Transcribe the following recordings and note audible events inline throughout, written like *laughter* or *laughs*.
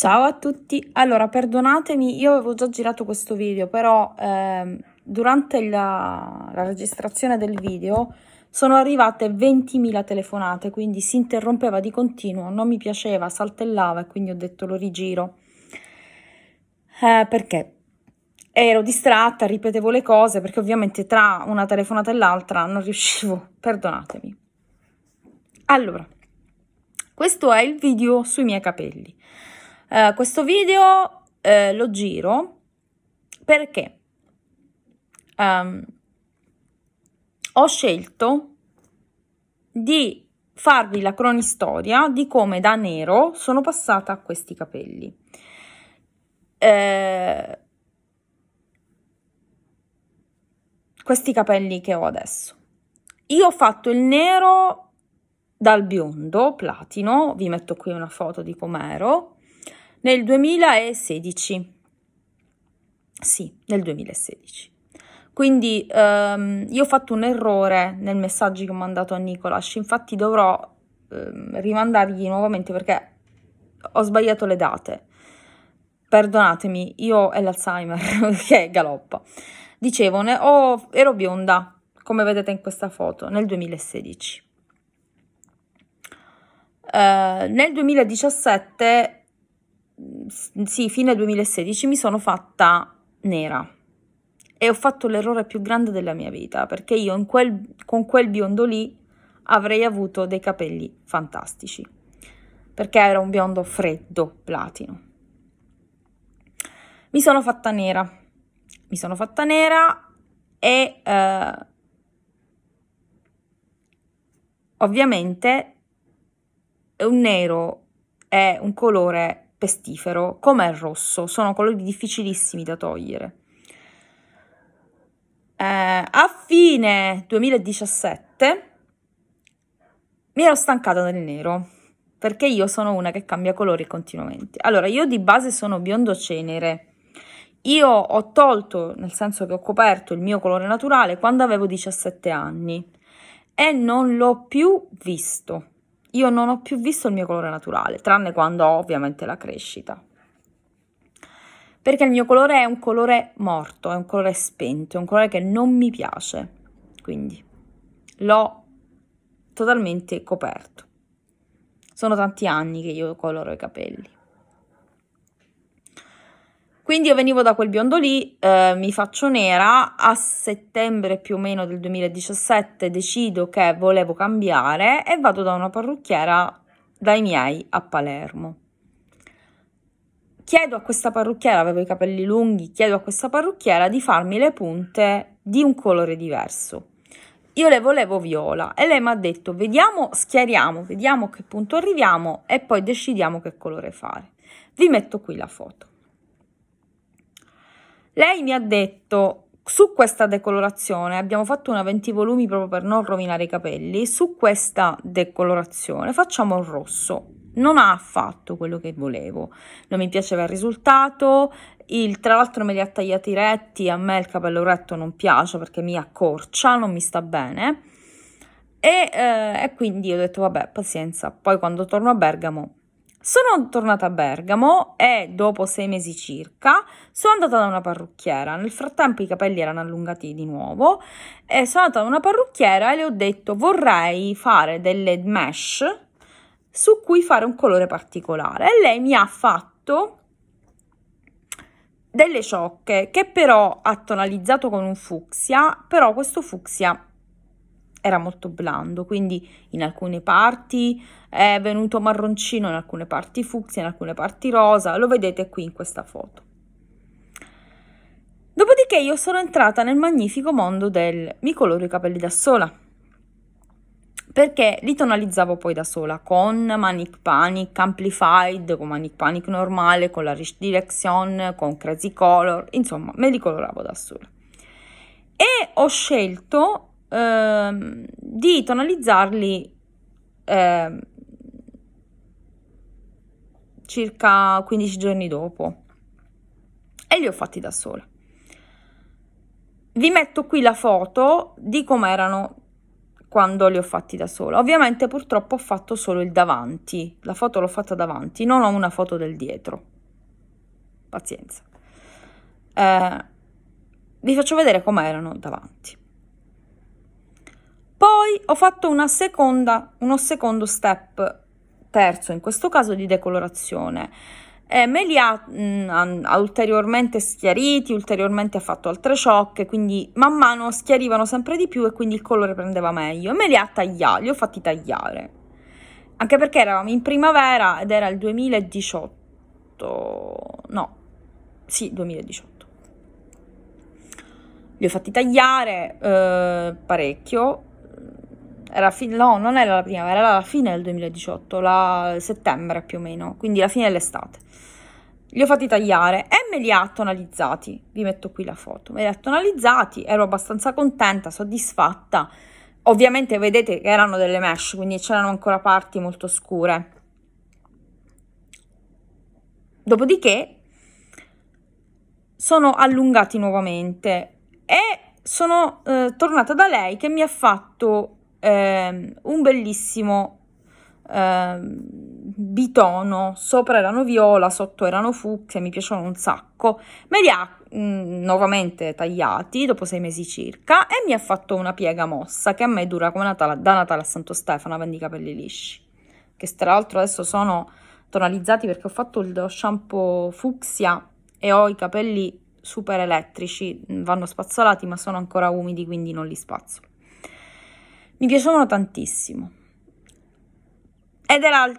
Ciao a tutti, allora perdonatemi, io avevo già girato questo video, però ehm, durante la, la, registrazione del video sono arrivate 20.000 telefonate, quindi si interrompeva di continuo, non mi piaceva, saltellava e quindi ho detto lo rigiro. Eh, perché? Ero distratta, ripetevo le cose, perché ovviamente tra una telefonata e l'altra non riuscivo, *laughs* perdonatemi. Allora, questo è il video sui miei capelli. Eh, questo video uh, lo giro perché um, ho scelto di farvi la cronistoria di come da nero sono passata a questi capelli. Eh, questi capelli che ho adesso. Io ho fatto il nero dal biondo platino, vi metto qui una foto di com'ero, nel 2016. Sì, nel 2016. Quindi ehm, io ho fatto un errore nel messaggio che ho mandato a Nicolas, infatti dovrò ehm, rimandargli nuovamente perché ho sbagliato le date. Perdonatemi, io e l'Alzheimer *laughs* che galoppa. Dicevo, ne, oh, ero bionda, come vedete in questa foto, nel 2016. Eh, nel 2017 Mhmm, sì, fine 2016 mi sono fatta nera e ho fatto l'errore più grande della mia vita perché io quel, con quel biondo lì avrei avuto dei capelli fantastici perché era un biondo freddo platino. Mi sono fatta nera, mi sono fatta nera e eh, ovviamente un nero è un colore pestifero, come il rosso, sono colori difficilissimi da togliere. Eh, a fine 2017 mi ero stancata del nero perché io sono una che cambia colori continuamente. Allora, io di base sono biondo cenere. Io ho tolto, nel senso che ho coperto il mio colore naturale quando avevo 17 anni e non l'ho più visto io non ho più visto il mio colore naturale, tranne quando ho ovviamente la crescita. Perché il mio colore è un colore morto, è un colore spento, è un colore che non mi piace. Quindi l'ho totalmente coperto. Sono tanti anni che io coloro i capelli. Quindi io venivo da quel biondo lì, eh, mi faccio nera, a settembre più o meno del 2017 decido che volevo cambiare e vado da una parrucchiera dai miei a Palermo. Chiedo a questa parrucchiera, avevo i capelli lunghi, chiedo a questa parrucchiera di farmi le punte di un colore diverso. Io le volevo viola e lei mi ha detto vediamo, schiariamo, vediamo a che punto arriviamo e poi decidiamo che colore fare. Vi metto qui la foto. Lei mi ha detto su questa decolorazione abbiamo fatto una 20 volumi proprio per non rovinare i capelli, su questa decolorazione facciamo il rosso. Non ha fatto quello che volevo, non mi piaceva il risultato, il, tra l'altro me li ha tagliati retti, a me il capello retto non piace perché mi accorcia, non mi sta bene. E, eh, e quindi ho detto vabbè pazienza, poi quando torno a Bergamo sono tornata a Bergamo e dopo sei mesi circa sono andata da una parrucchiera. Nel frattempo i capelli erano allungati di nuovo e sono andata da una parrucchiera e le ho detto vorrei fare delle mesh su cui fare un colore particolare. E lei mi ha fatto delle ciocche che però ha tonalizzato con un fucsia, però questo fucsia era molto blando, quindi in alcune parti è venuto marroncino, in alcune parti fucsia, in alcune parti rosa, lo vedete qui in questa foto. Dopodiché io sono entrata nel magnifico mondo del mi coloro i capelli da sola, perché li tonalizzavo poi da sola con Manic Panic Amplified, con Manic Panic normale, con la Rich Direction, con Crazy Color, insomma me li coloravo da sola. E ho scelto Ehm, di tonalizzarli eh, circa 15 giorni dopo e li ho fatti da sola vi metto qui la foto di come erano quando li ho fatti da sola ovviamente purtroppo ho fatto solo il davanti la foto l'ho fatta davanti non ho una foto del dietro pazienza eh, vi faccio vedere come erano davanti poi ho fatto una seconda, uno secondo step, terzo in questo caso, di decolorazione. E eh, me li ha, mh, mm, ha ulteriormente schiariti, ulteriormente ha fatto altre ciocche, quindi man mano schiarivano sempre di più e quindi il colore prendeva meglio. me li ha tagliati, li ho fatti tagliare. Anche perché eravamo in primavera ed era il 2018, no, sì, 2018 li ho fatti tagliare eh, parecchio era fin- no, non era la primavera, era la fine del 2018, la settembre più o meno, quindi la fine dell'estate. Li ho fatti tagliare e me li ha tonalizzati, vi metto qui la foto, me li ha tonalizzati, ero abbastanza contenta, soddisfatta. Ovviamente vedete che erano delle mesh, quindi c'erano ancora parti molto scure. Dopodiché sono allungati nuovamente e sono eh, tornata da lei che mi ha fatto eh, un bellissimo eh, bitono, sopra erano viola, sotto erano fucsia, mi piacevano un sacco, me li ha mh, mm, nuovamente tagliati dopo sei mesi circa e mi ha fatto una piega mossa che a me dura come Natale, da Natale a Santo Stefano, avendo i capelli lisci, che tra l'altro adesso sono tonalizzati perché ho fatto il shampoo fucsia e ho i capelli super elettrici, vanno spazzolati ma sono ancora umidi quindi non li spazzo mi piacevano tantissimo. Ed era il,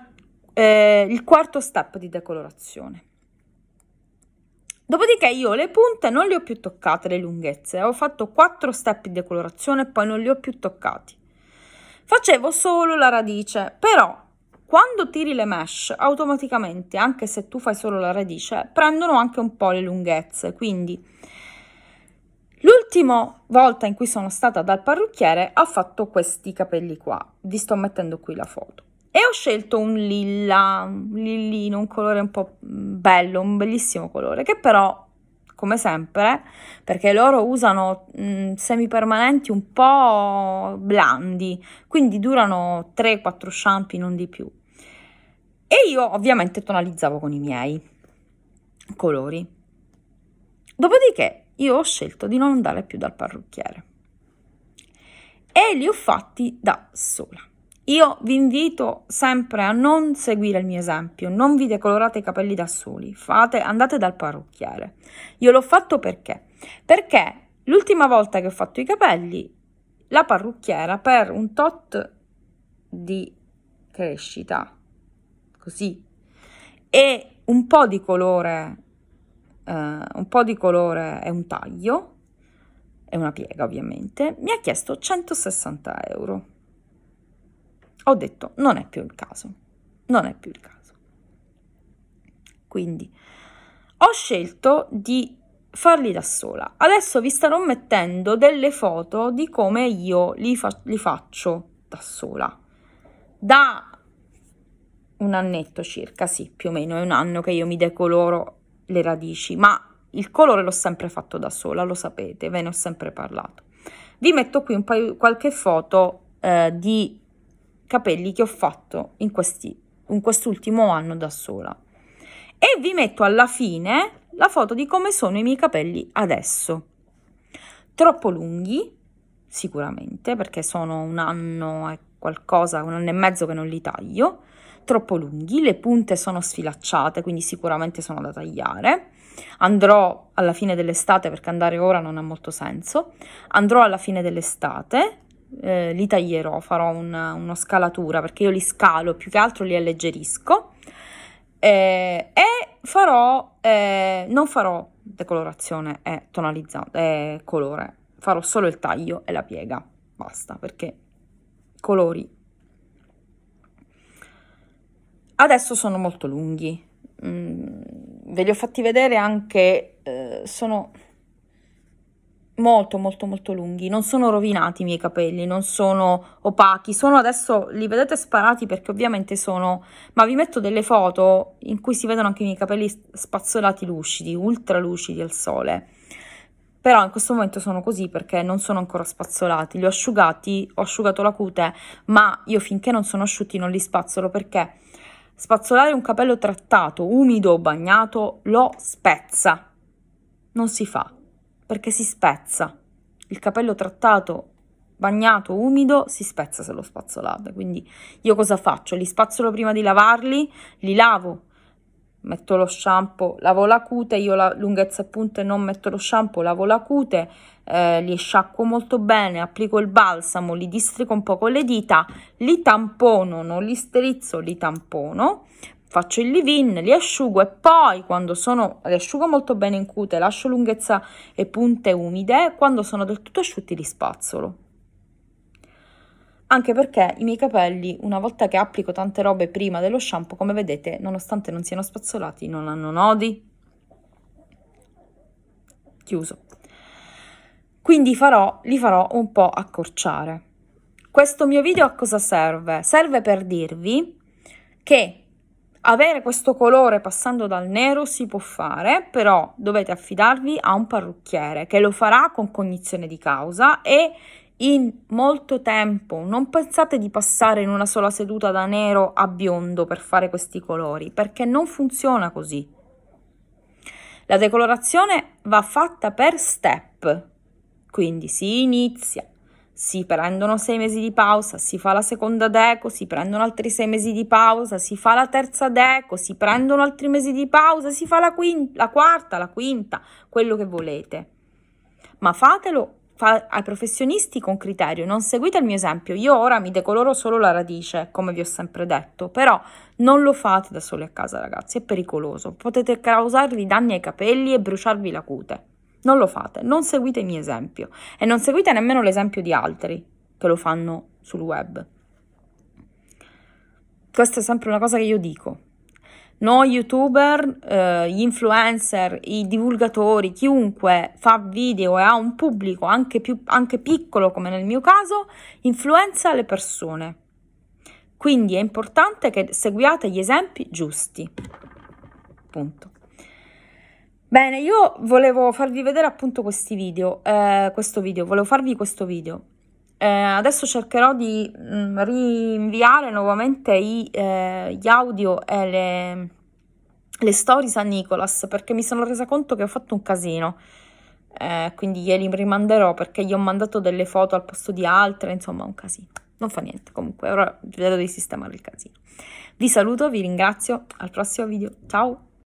eh, il quarto step di decolorazione. Dopodiché io le punte non le ho più toccate, le lunghezze, ho fatto quattro step di decolorazione e poi non li ho più toccati. Facevo solo la radice, però quando tiri le mesh automaticamente, anche se tu fai solo la radice, prendono anche un po' le lunghezze, quindi L'ultima volta in cui sono stata dal parrucchiere ho fatto questi capelli qua, vi sto mettendo qui la foto. E ho scelto un lilla, un lillino, un colore un po' bello, un bellissimo colore, che però, come sempre, perché loro usano mh, mm, semipermanenti un po' blandi, quindi durano 3-4 shampoo, non di più. E io ovviamente tonalizzavo con i miei colori. Dopodiché io ho scelto di non andare più dal parrucchiere. E li ho fatti da sola. Io vi invito sempre a non seguire il mio esempio, non vi decolorate i capelli da soli, fate, andate dal parrucchiere. Io l'ho fatto perché? Perché l'ultima volta che ho fatto i capelli, la parrucchiera per un tot di crescita, così, e un po' di colore eh, un po' di colore e un taglio e una piega ovviamente, mi ha chiesto 160 euro. Ho detto non è più il caso, non è più il caso. Quindi ho scelto di farli da sola. Adesso vi starò mettendo delle foto di come io li, fa li faccio da sola. Da un annetto circa, sì, più o meno è un anno che io mi decoloro le radici, ma il colore l'ho sempre fatto da sola, lo sapete, ve ne ho sempre parlato. Vi metto qui un paio, qualche foto eh, di capelli che ho fatto in, in quest'ultimo anno da sola. E vi metto alla fine la foto di come sono i miei capelli adesso. Troppo lunghi, sicuramente, perché sono un anno e qualcosa, un anno e mezzo che non li taglio, troppo lunghi, le punte sono sfilacciate, quindi sicuramente sono da tagliare. Andrò alla fine dell'estate perché andare ora non ha molto senso. Andrò alla fine dell'estate, eh, li taglierò, farò una, una, scalatura perché io li scalo, più che altro li alleggerisco. Eh, e farò, eh, non farò decolorazione e tonalizzazione, colore, farò solo il taglio e la piega, basta perché colori Adesso sono molto lunghi, mm, ve li ho fatti vedere anche, eh, sono molto molto molto lunghi, non sono rovinati i miei capelli, non sono opachi, sono adesso, li vedete sparati perché ovviamente sono, ma vi metto delle foto in cui si vedono anche i miei capelli spazzolati lucidi, ultra lucidi al sole, però in questo momento sono così perché non sono ancora spazzolati, li ho asciugati, ho asciugato la cute, ma io finché non sono asciutti non li spazzolo perché Spazzolare un capello trattato, umido o bagnato lo spezza. Non si fa, perché si spezza. Il capello trattato, bagnato, umido, si spezza se lo spazzolate. Quindi io cosa faccio? Li spazzolo prima di lavarli, li lavo, metto lo shampoo, lavo la cute, io la lunghezza e punte non metto lo shampoo, lavo la cute, eh, li sciacquo molto bene, applico il balsamo, li districo un po' con le dita, li tampono, non li strizzo, li tampono, faccio il leave-in, li asciugo e poi quando sono, li asciugo molto bene in cute, lascio lunghezza e punte umide, quando sono del tutto asciutti li spazzolo anche perché i miei capelli, una volta che applico tante robe prima dello shampoo, come vedete, nonostante non siano spazzolati, non hanno nodi. Chiuso. Quindi farò, li farò un po' accorciare. Questo mio video a cosa serve? Serve per dirvi che avere questo colore passando dal nero si può fare, però dovete affidarvi a un parrucchiere che lo farà con cognizione di causa e in molto tempo. Non pensate di passare in una sola seduta da nero a biondo per fare questi colori, perché non funziona così. La decolorazione va fatta per step, quindi si inizia, si prendono sei mesi di pausa, si fa la seconda deco, si prendono altri sei mesi di pausa, si fa la terza deco, si prendono altri mesi di pausa, si fa la, quinta, la quarta, la quinta, quello che volete. Ma fatelo fa ai professionisti con criterio, non seguite il mio esempio, io ora mi decoloro solo la radice, come vi ho sempre detto, però non lo fate da soli a casa ragazzi, è pericoloso, potete causarvi danni ai capelli e bruciarvi la cute, non lo fate, non seguite il mio esempio e non seguite nemmeno l'esempio di altri che lo fanno sul web. Questa è sempre una cosa che io dico, noi youtuber, eh, gli influencer, i divulgatori, chiunque fa video e ha un pubblico anche, più, anche piccolo come nel mio caso, influenza le persone. Quindi è importante che seguiate gli esempi giusti. Punto. Bene, io volevo farvi vedere appunto questi video, eh, questo video, volevo farvi questo video. Eh, adesso cercherò di mh, mm, rinviare nuovamente i, eh, gli audio e le, le stories a Nicolas perché mi sono resa conto che ho fatto un casino. Eh, quindi glieli rimanderò perché gli ho mandato delle foto al posto di altre, insomma un casino. Non fa niente, comunque ora vedo di sistemare il casino. Vi saluto, vi ringrazio, al prossimo video, ciao!